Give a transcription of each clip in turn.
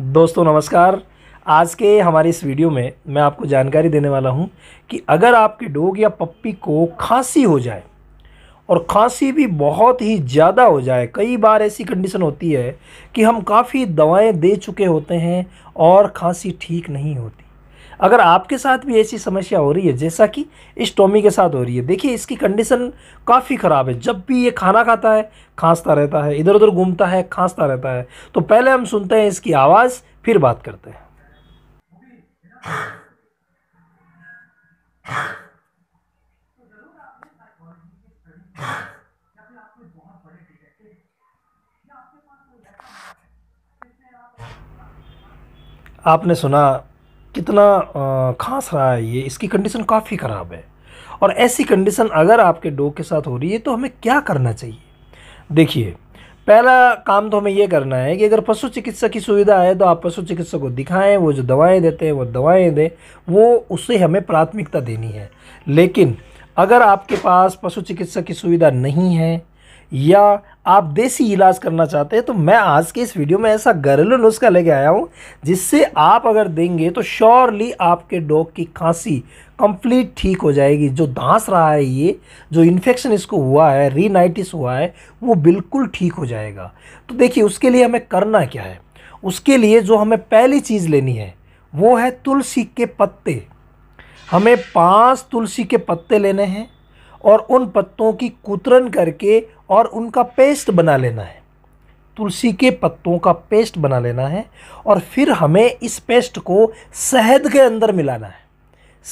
दोस्तों नमस्कार आज के हमारे इस वीडियो में मैं आपको जानकारी देने वाला हूं कि अगर आपके डोग या पप्पी को खांसी हो जाए और खांसी भी बहुत ही ज़्यादा हो जाए कई बार ऐसी कंडीशन होती है कि हम काफ़ी दवाएं दे चुके होते हैं और खांसी ठीक नहीं होती अगर आपके साथ भी ऐसी समस्या हो रही है जैसा कि इस टॉमी के साथ हो रही है देखिए इसकी कंडीशन काफ़ी ख़राब है जब भी ये खाना खाता है खांसता रहता है इधर उधर घूमता है खांसता रहता है तो पहले हम सुनते हैं इसकी आवाज़ फिर बात करते हैं आपने सुना कितना खांस रहा है ये इसकी कंडीशन काफ़ी ख़राब है और ऐसी कंडीशन अगर आपके डॉग के साथ हो रही है तो हमें क्या करना चाहिए देखिए पहला काम तो हमें यह करना है कि अगर पशु चिकित्सा की सुविधा है तो आप पशु चिकित्सक को दिखाएं वो जो दवाएं देते हैं वो दवाएं दें वो उससे हमें प्राथमिकता देनी है लेकिन अगर आपके पास पशु चिकित्सा की सुविधा नहीं है या आप देसी इलाज करना चाहते हैं तो मैं आज के इस वीडियो में ऐसा घरेलू नुस्खा लेके आया हूँ जिससे आप अगर देंगे तो श्योरली आपके डॉग की खांसी कंप्लीट ठीक हो जाएगी जो दांस रहा है ये जो इन्फेक्शन इसको हुआ है रीनाइटिस हुआ है वो बिल्कुल ठीक हो जाएगा तो देखिए उसके लिए हमें करना क्या है उसके लिए जो हमें पहली चीज़ लेनी है वो है तुलसी के पत्ते हमें पाँच तुलसी के पत्ते लेने हैं और उन पत्तों की कुतरन करके और उनका पेस्ट बना लेना है तुलसी के पत्तों का पेस्ट बना लेना है और फिर हमें इस पेस्ट को शहद के अंदर मिलाना है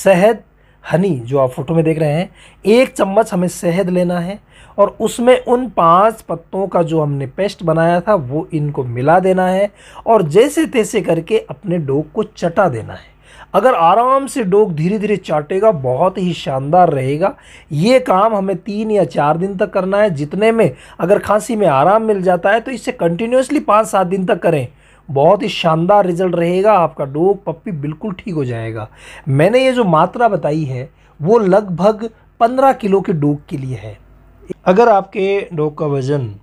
शहद हनी जो आप फोटो में देख रहे हैं एक चम्मच हमें शहद लेना है और उसमें उन पांच पत्तों का जो हमने पेस्ट बनाया था वो इनको मिला देना है और जैसे तैसे करके अपने डोग को चटा देना है अगर आराम से डोक धीरे धीरे चाटेगा बहुत ही शानदार रहेगा ये काम हमें तीन या चार दिन तक करना है जितने में अगर खांसी में आराम मिल जाता है तो इसे कंटिन्यूसली पाँच सात दिन तक करें बहुत ही शानदार रिजल्ट रहेगा आपका डोग पप्पी बिल्कुल ठीक हो जाएगा मैंने ये जो मात्रा बताई है वो लगभग पंद्रह किलो के डोग के लिए है अगर आपके डोग का वज़न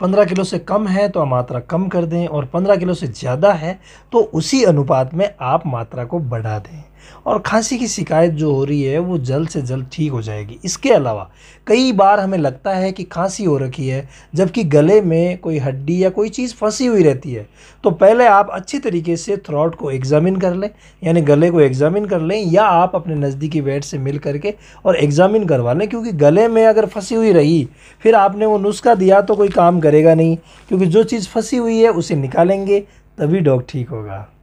पंद्रह किलो से कम है तो आप मात्रा कम कर दें और पंद्रह किलो से ज़्यादा है तो उसी अनुपात में आप मात्रा को बढ़ा दें और खांसी की शिकायत जो हो रही है वो जल्द से जल्द ठीक हो जाएगी इसके अलावा कई बार हमें लगता है कि खांसी हो रखी है जबकि गले में कोई हड्डी या कोई चीज़ फंसी हुई रहती है तो पहले आप अच्छी तरीके से थ्रॉट को एग्ज़ामिन कर लें यानी गले को एग्ज़ामिन कर लें या आप अपने नज़दीकी वेट से मिल करके और एग्ज़ामिन करवा लें क्योंकि गले में अगर फंसी हुई रही फिर आपने वो नुस्खा दिया तो कोई काम करेगा नहीं क्योंकि जो चीज़ फंसी हुई है उसे निकालेंगे तभी डॉग ठीक होगा